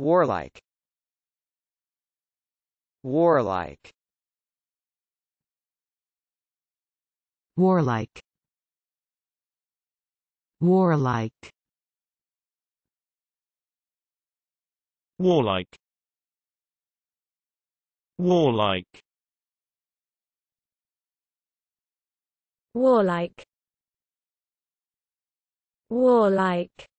Warlike Warlike Warlike Warlike Warlike Warlike Warlike Warlike